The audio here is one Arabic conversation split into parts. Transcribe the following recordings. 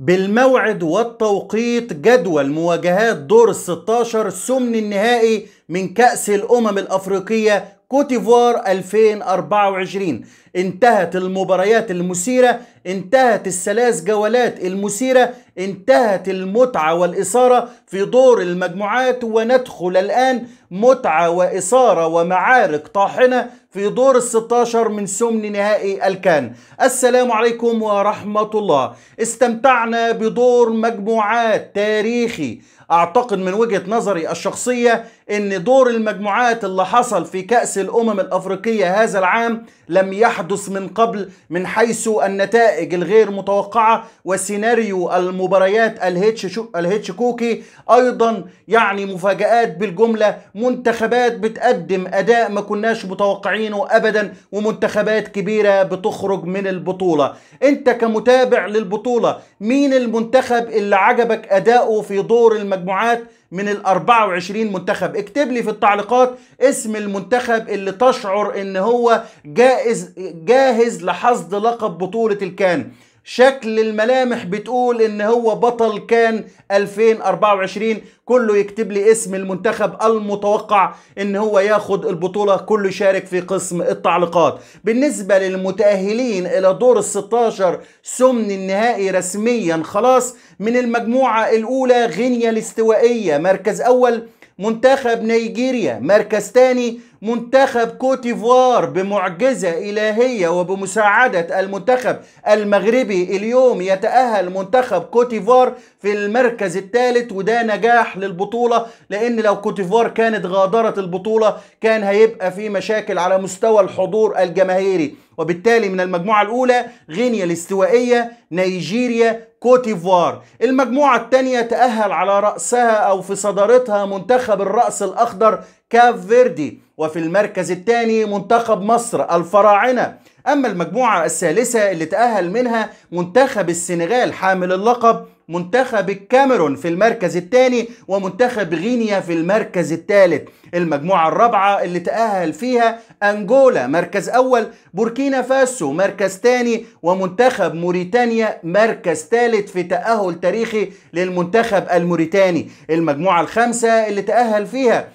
بالموعد والتوقيت جدول مواجهات دور ال 16 سمن النهائي من كأس الأمم الأفريقية كوتيفوار 2024 انتهت المباريات المثيرة انتهت الثلاث جولات المثيرة انتهت المتعة والإثارة في دور المجموعات وندخل الآن متعة وإثارة ومعارك طاحنة في دور الستاشر من سمن نهائي الكان السلام عليكم ورحمة الله استمتعنا بدور مجموعات تاريخي اعتقد من وجهة نظري الشخصية ان دور المجموعات اللي حصل في كأس الامم الافريقية هذا العام لم يحدث يحدث من قبل من حيث النتائج الغير متوقعة وسيناريو المباريات الهيتش, الهيتش كوكي أيضا يعني مفاجآت بالجملة منتخبات بتقدم أداء ما كناش متوقعينه أبدا ومنتخبات كبيرة بتخرج من البطولة أنت كمتابع للبطولة مين المنتخب اللي عجبك أداؤه في دور المجموعات من ال 24 منتخب اكتب لي في التعليقات اسم المنتخب اللي تشعر ان هو جائز جاهز لحصد لقب بطولة الكان شكل الملامح بتقول ان هو بطل كان 2024 كله يكتب لي اسم المنتخب المتوقع ان هو ياخد البطولة كله يشارك في قسم التعليقات بالنسبة للمتأهلين الى دور ال 16 سمن النهائي رسميا خلاص من المجموعة الاولى غينيا الاستوائية مركز اول منتخب نيجيريا مركز تاني منتخب كوتيفوار بمعجزة إلهية وبمساعدة المنتخب المغربي اليوم يتأهل منتخب كوتيفوار في المركز الثالث وده نجاح للبطولة لأن لو كوتيفوار كانت غادرة البطولة كان هيبقى في مشاكل على مستوى الحضور الجماهيري وبالتالي من المجموعة الأولى غينيا الاستوائية نيجيريا كوتيفوار المجموعة الثانية تأهل على رأسها أو في صدارتها منتخب الرأس الأخضر كاف فيردي وفي المركز الثاني منتخب مصر الفراعنة أما المجموعة الثالثة اللي تأهل منها منتخب السنغال حامل اللقب منتخب الكاميرون في المركز الثاني ومنتخب غينيا في المركز الثالث المجموعة الرابعة اللي تأهل فيها أنجولا مركز أول بوركينا فاسو مركز ثاني ومنتخب موريتانيا مركز ثالث في تأهل تاريخي للمنتخب الموريتاني المجموعة الخامسة اللي تأهل فيها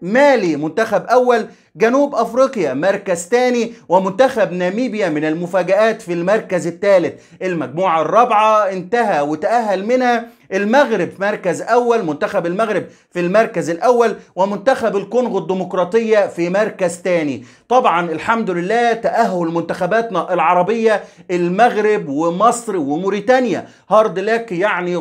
مالي منتخب أول جنوب أفريقيا مركز ثاني ومنتخب ناميبيا من المفاجآت في المركز الثالث المجموعة الرابعة انتهى وتأهل منها المغرب مركز أول منتخب المغرب في المركز الأول ومنتخب الكونغو الديمقراطية في مركز ثاني طبعا الحمد لله تأهل منتخباتنا العربية المغرب ومصر وموريتانيا هارد لك يعني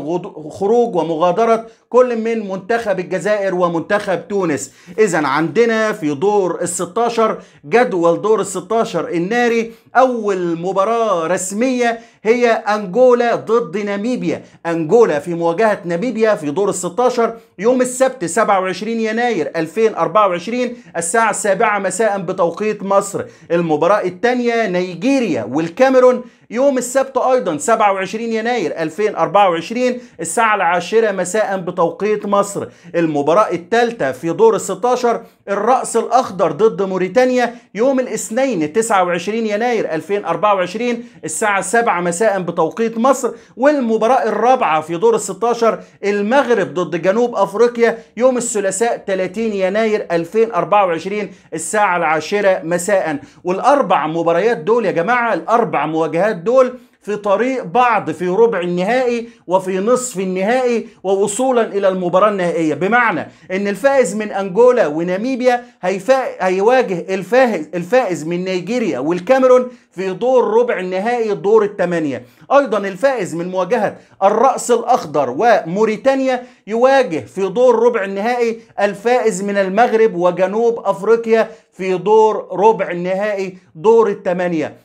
خروج ومغادرة كل من منتخب الجزائر ومنتخب تونس إذا عندنا في دور ال 16 جدول دور ال 16 الناري اول مباراه رسميه هي أنجولا ضد ناميبيا أنجولا في مواجهة ناميبيا في دور ال 16 يوم السبت 27 يناير 2024 الساعة السابعة مساء بتوقيت مصر المباراة الثانية نيجيريا والكاميرون يوم السبت ايضا 27 يناير 2024 الساعه العاشره مساء بتوقيت مصر المباراه الثالثه في دور ال 16 الراس الاخضر ضد موريتانيا يوم الاثنين 29 يناير 2024 الساعه 7 مساء بتوقيت مصر والمباراة الرابعة في دور ال 16 المغرب ضد جنوب افريقيا يوم الثلاثاء 30 يناير 2024 الساعة العاشرة مساء والاربع مباريات دول يا جماعة الاربع مواجهات دول في طريق بعض في ربع النهائي وفي نصف النهائي ووصولا الى المباراه النهائيه بمعنى ان الفائز من انجولا وناميبيا هيفا... هيواجه الفائز الفائز من نيجيريا والكاميرون في دور ربع النهائي دور الثمانيه ايضا الفائز من مواجهه الراس الاخضر وموريتانيا يواجه في دور ربع النهائي الفائز من المغرب وجنوب افريقيا في دور ربع النهائي دور الثمانيه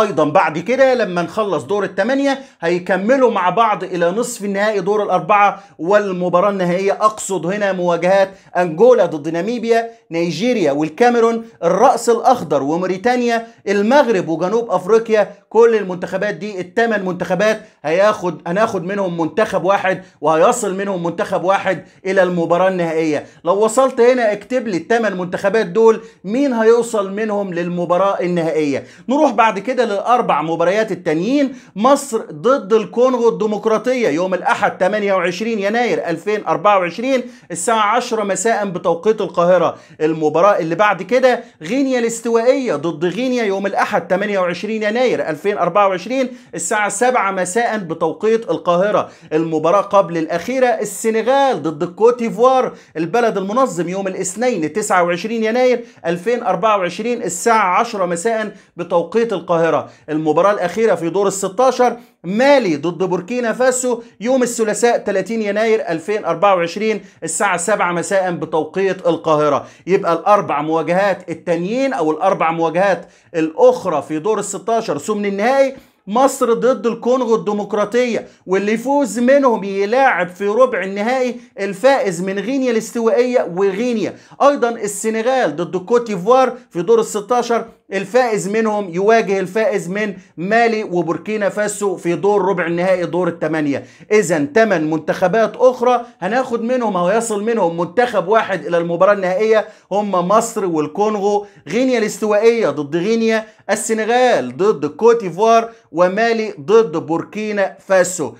ايضا بعد كده لما نخلص دور الثمانية هيكملوا مع بعض الى نصف النهائي دور الاربعة والمباراة النهائية اقصد هنا مواجهات انجولا ضد ناميبيا نيجيريا والكاميرون الرأس الاخضر وموريتانيا المغرب وجنوب افريقيا كل المنتخبات دي الثمان منتخبات هياخد هناخد منهم منتخب واحد وهيصل منهم منتخب واحد الى المباراه النهائيه لو وصلت هنا اكتب لي الثمان منتخبات دول مين هيوصل منهم للمباراه النهائيه نروح بعد كده للاربع مباريات التانيين مصر ضد الكونغو الديمقراطيه يوم الاحد 28 يناير 2024 الساعه 10 مساء بتوقيت القاهره المباراه اللي بعد كده غينيا الاستوائيه ضد غينيا يوم الاحد 28 يناير 2024 الساعة 7 مساء بتوقيت القاهرة المباراة قبل الأخيرة السنغال ضد الكوت ديفوار البلد المنظم يوم الاثنين 29 يناير 2024 الساعة 10 مساء بتوقيت القاهرة المباراة الأخيرة في دور ال 16 مالي ضد بوركينا فاسو يوم الثلاثاء 30 يناير 2024 الساعة 7 مساء بتوقيت القاهرة يبقى الأربع مواجهات التانيين أو الأربع مواجهات الأخرى في دور ال 16 سمن النهائي مصر ضد الكونغو الديمقراطية واللي يفوز منهم يلاعب في ربع النهائي الفائز من غينيا الاستوائية وغينيا أيضا السنغال ضد الكوت ديفوار في دور 16 الفائز منهم يواجه الفائز من مالي وبوركينا فاسو في دور ربع النهائي دور الثمانية إذا ثمان منتخبات أخرى هناخد منهم أو يصل منهم منتخب واحد إلى المباراة النهائية هم مصر والكونغو غينيا الاستوائية ضد غينيا السنغال ضد كوتيفوار ومالي ضد بوركينا فاسو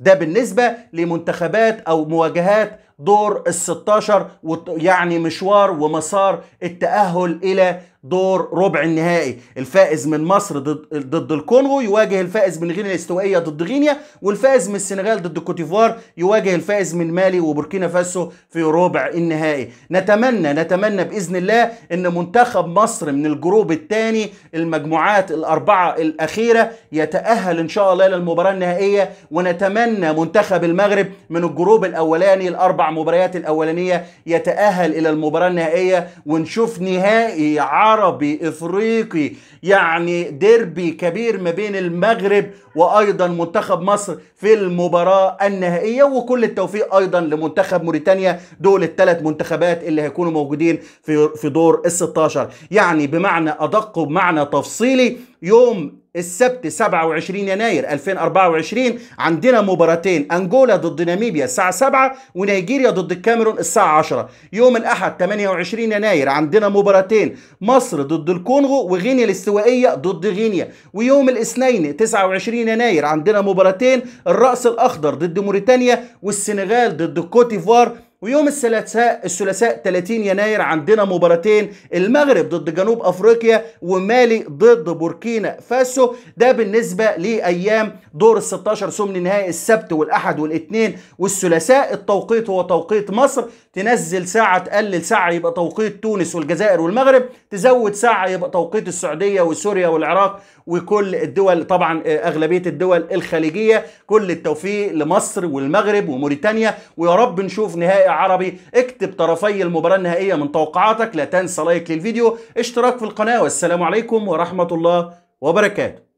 ده بالنسبة لمنتخبات أو مواجهات دور ال 16 يعني مشوار ومسار التأهل إلى دور ربع النهائي الفائز من مصر ضد ضد الكونغو يواجه الفائز من غينيا الاستوائيه ضد غينيا والفائز من السنغال ضد كوتيفوار يواجه الفائز من مالي وبوركينا فاسو في ربع النهائي نتمنى نتمنى باذن الله ان منتخب مصر من الجروب الثاني المجموعات الاربعه الاخيره يتاهل ان شاء الله للمباراه النهائيه ونتمنى منتخب المغرب من الجروب الاولاني الاربع مباريات الاولانيه يتاهل الى المباراه النهائيه ونشوف نهائي عربي افريقي يعني ديربي كبير ما بين المغرب وايضا منتخب مصر في المباراه النهائيه وكل التوفيق ايضا لمنتخب موريتانيا دول الثلاث منتخبات اللي هيكونوا موجودين في في دور ال 16 يعني بمعنى ادق وبمعنى تفصيلي يوم السبت 27 يناير 2024 عندنا مباراتين انجولا ضد ناميبيا الساعه 7 ونيجيريا ضد الكاميرون الساعه 10 يوم الاحد 28 يناير عندنا مباراتين مصر ضد الكونغو وغينيا الاستوائيه ضد غينيا ويوم الاثنين 29 يناير عندنا مباراتين الراس الاخضر ضد موريتانيا والسنغال ضد كوتيفوار ويوم الثلاثاء الثلاثاء 30 يناير عندنا مباراتين المغرب ضد جنوب افريقيا ومالي ضد بوركينا فاسو ده بالنسبه لايام دور ال 16 ثمن نهائي السبت والاحد والاثنين والثلاثاء التوقيت هو توقيت مصر تنزل ساعه تقلل ساعه يبقى توقيت تونس والجزائر والمغرب تزود ساعه يبقى توقيت السعوديه وسوريا والعراق وكل الدول طبعا آه، اغلبيه الدول الخليجيه كل التوفيق لمصر والمغرب وموريتانيا ويا رب نشوف نهائي عربي اكتب طرفي المباراة النهائية من توقعاتك لا تنسى لايك للفيديو اشتراك في القناة والسلام عليكم ورحمة الله وبركاته